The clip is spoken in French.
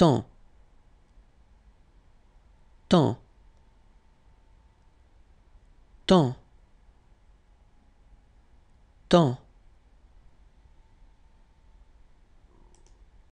temps temps temps temps